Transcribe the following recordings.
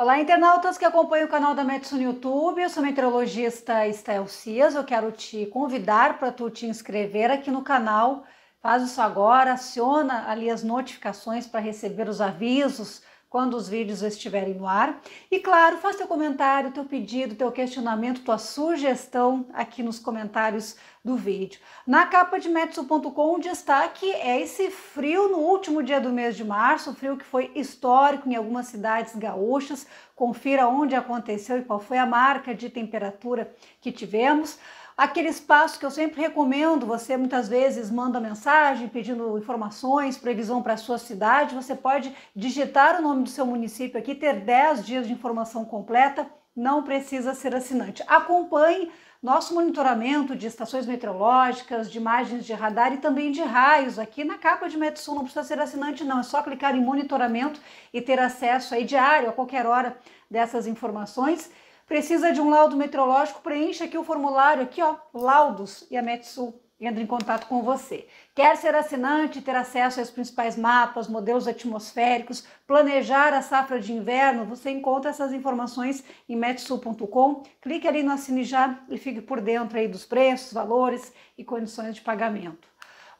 Olá, internautas que acompanham o canal da Metsu no YouTube. Eu sou a meteorologista Estel Cias. Eu quero te convidar para tu te inscrever aqui no canal. Faz isso agora, aciona ali as notificações para receber os avisos quando os vídeos estiverem no ar. E claro, faz teu comentário, teu pedido, teu questionamento, tua sugestão aqui nos comentários do vídeo. Na capa de metsu.com, o destaque é esse frio no último dia do mês de março, frio que foi histórico em algumas cidades gaúchas. Confira onde aconteceu e qual foi a marca de temperatura que tivemos aquele espaço que eu sempre recomendo. Você muitas vezes manda mensagem pedindo informações, previsão para a sua cidade. Você pode digitar o nome do seu município aqui, ter 10 dias de informação completa. Não precisa ser assinante. Acompanhe nosso monitoramento de estações meteorológicas, de imagens de radar e também de raios. Aqui na capa de Metsul não precisa ser assinante, não. É só clicar em monitoramento e ter acesso aí diário, a qualquer hora, dessas informações. Precisa de um laudo meteorológico? Preencha aqui o formulário, aqui ó, laudos e a Metsul entra em contato com você. Quer ser assinante, ter acesso aos principais mapas, modelos atmosféricos, planejar a safra de inverno? Você encontra essas informações em metsul.com. Clique ali no Assine Já e fique por dentro aí dos preços, valores e condições de pagamento.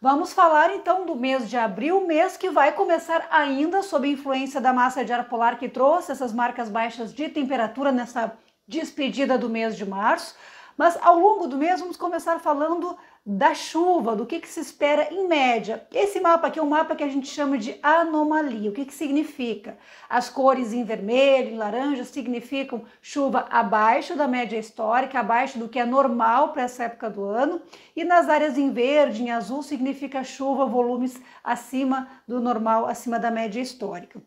Vamos falar então do mês de abril, mês que vai começar ainda sob influência da massa de ar polar que trouxe essas marcas baixas de temperatura nessa despedida do mês de março, mas ao longo do mês vamos começar falando da chuva, do que, que se espera em média. Esse mapa aqui é um mapa que a gente chama de anomalia. O que, que significa? As cores em vermelho, em laranja, significam chuva abaixo da média histórica, abaixo do que é normal para essa época do ano. E nas áreas em verde, em azul, significa chuva, volumes acima do normal, acima da média histórica.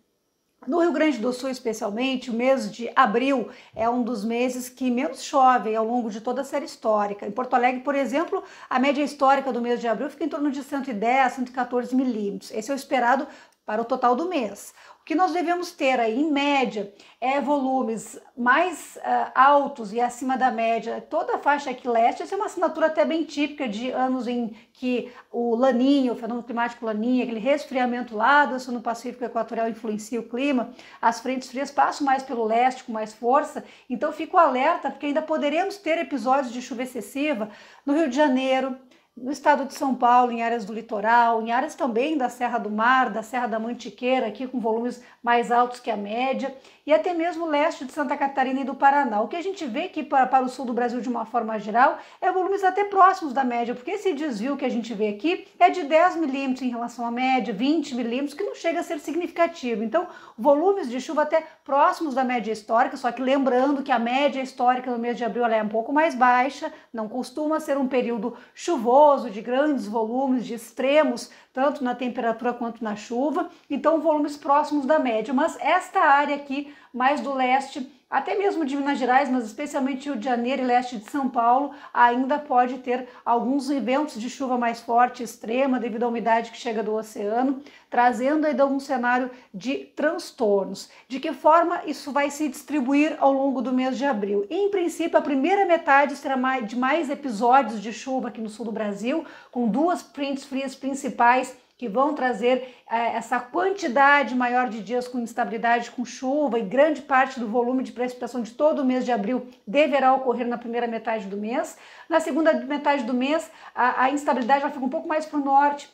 No Rio Grande do Sul, especialmente, o mês de abril é um dos meses que menos chove ao longo de toda a série histórica. Em Porto Alegre, por exemplo, a média histórica do mês de abril fica em torno de 110, 114 milímetros. Esse é o esperado para o total do mês. O que nós devemos ter aí, em média, é volumes mais uh, altos e acima da média. Toda a faixa aqui leste, essa é uma assinatura até bem típica de anos em que o laninho, o fenômeno climático laninho aquele resfriamento lá do sul no Pacífico Equatorial influencia o clima. As frentes frias passam mais pelo leste com mais força, então fico alerta porque ainda poderemos ter episódios de chuva excessiva no Rio de Janeiro, no estado de São Paulo, em áreas do litoral, em áreas também da Serra do Mar, da Serra da Mantiqueira, aqui com volumes mais altos que a média, e até mesmo leste de Santa Catarina e do Paraná. O que a gente vê aqui para, para o sul do Brasil de uma forma geral é volumes até próximos da média, porque esse desvio que a gente vê aqui é de 10 milímetros em relação à média, 20 milímetros, que não chega a ser significativo. Então, volumes de chuva até próximos da média histórica, só que lembrando que a média histórica no mês de abril é um pouco mais baixa, não costuma ser um período chuvoso, de grandes volumes, de extremos, tanto na temperatura quanto na chuva, então volumes próximos da média. Mas esta área aqui, mais do leste, até mesmo de Minas Gerais, mas especialmente Rio de Janeiro e leste de São Paulo, ainda pode ter alguns eventos de chuva mais forte, extrema, devido à umidade que chega do oceano, trazendo ainda algum cenário de transtornos. De que forma isso vai se distribuir ao longo do mês de abril? Em princípio, a primeira metade será de mais episódios de chuva aqui no sul do Brasil, com duas frentes frias principais que vão trazer é, essa quantidade maior de dias com instabilidade, com chuva, e grande parte do volume de precipitação de todo o mês de abril deverá ocorrer na primeira metade do mês. Na segunda metade do mês, a, a instabilidade vai ficar um pouco mais para o norte,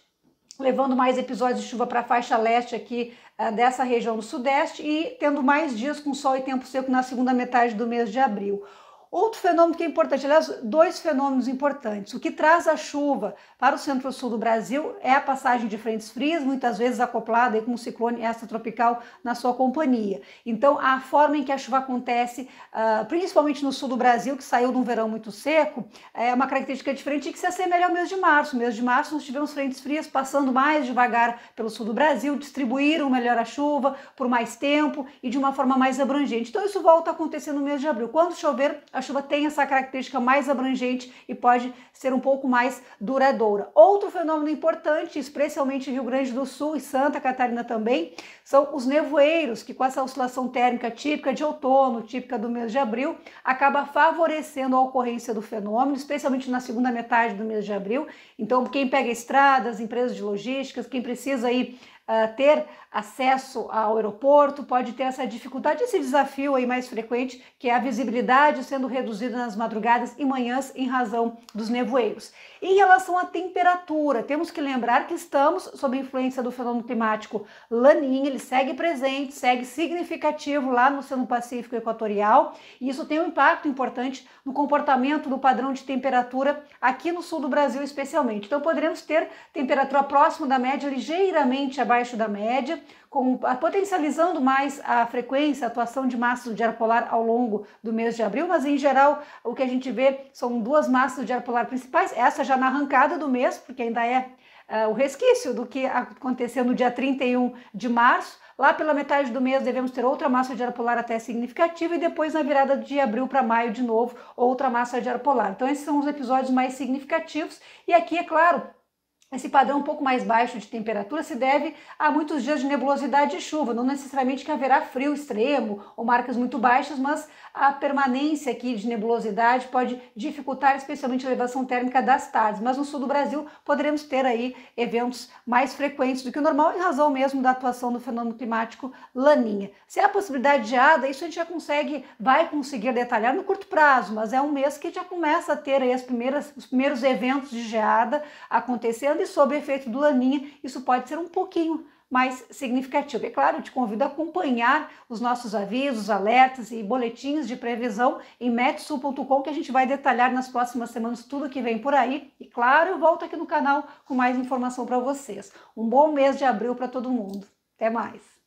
levando mais episódios de chuva para a faixa leste aqui é, dessa região do sudeste e tendo mais dias com sol e tempo seco na segunda metade do mês de abril. Outro fenômeno que é importante, aliás, dois fenômenos importantes. O que traz a chuva para o centro-sul do Brasil é a passagem de frentes frias, muitas vezes acoplada com um ciclone extratropical na sua companhia. Então, a forma em que a chuva acontece, ah, principalmente no sul do Brasil, que saiu de um verão muito seco, é uma característica diferente e que se assemelha ao mês de março. No mês de março, nós tivemos frentes frias passando mais devagar pelo sul do Brasil, distribuíram melhor a chuva por mais tempo e de uma forma mais abrangente. Então, isso volta a acontecer no mês de abril. Quando chover, a a chuva tem essa característica mais abrangente e pode ser um pouco mais duradoura. Outro fenômeno importante, especialmente Rio Grande do Sul e Santa Catarina também, são os nevoeiros, que com essa oscilação térmica típica de outono, típica do mês de abril, acaba favorecendo a ocorrência do fenômeno, especialmente na segunda metade do mês de abril. Então, quem pega estradas, empresas de logísticas, quem precisa aí ah, ter acesso ao aeroporto, pode ter essa dificuldade, esse desafio aí mais frequente, que é a visibilidade sendo reduzida nas madrugadas e manhãs em razão dos nevoeiros. Em relação à temperatura, temos que lembrar que estamos sob influência do fenômeno climático Laninha, ele segue presente, segue significativo lá no Oceano Pacífico Equatorial, e isso tem um impacto importante no comportamento do padrão de temperatura aqui no sul do Brasil especialmente. Então poderemos ter temperatura próxima da média ligeiramente abaixo abaixo da média, com, ah, potencializando mais a frequência, a atuação de massas de ar polar ao longo do mês de abril, mas em geral o que a gente vê são duas massas de ar polar principais, essa já na arrancada do mês, porque ainda é uh, o resquício do que aconteceu no dia 31 de março. Lá pela metade do mês devemos ter outra massa de ar polar até significativa e depois na virada de abril para maio de novo outra massa de ar polar. Então esses são os episódios mais significativos e aqui é claro esse padrão um pouco mais baixo de temperatura se deve a muitos dias de nebulosidade e chuva, não necessariamente que haverá frio extremo ou marcas muito baixas, mas a permanência aqui de nebulosidade pode dificultar especialmente a elevação térmica das tardes. Mas no sul do Brasil poderemos ter aí eventos mais frequentes do que o normal em razão mesmo da atuação do fenômeno climático Laninha. Se há possibilidade de geada, isso a gente já consegue, vai conseguir detalhar no curto prazo, mas é um mês que já começa a ter aí as primeiras, os primeiros eventos de geada acontecendo sobre sob efeito do Laninha, isso pode ser um pouquinho mais significativo. É claro, te convido a acompanhar os nossos avisos, alertas e boletins de previsão em metsul.com que a gente vai detalhar nas próximas semanas tudo que vem por aí. E claro, eu volto aqui no canal com mais informação para vocês. Um bom mês de abril para todo mundo. Até mais.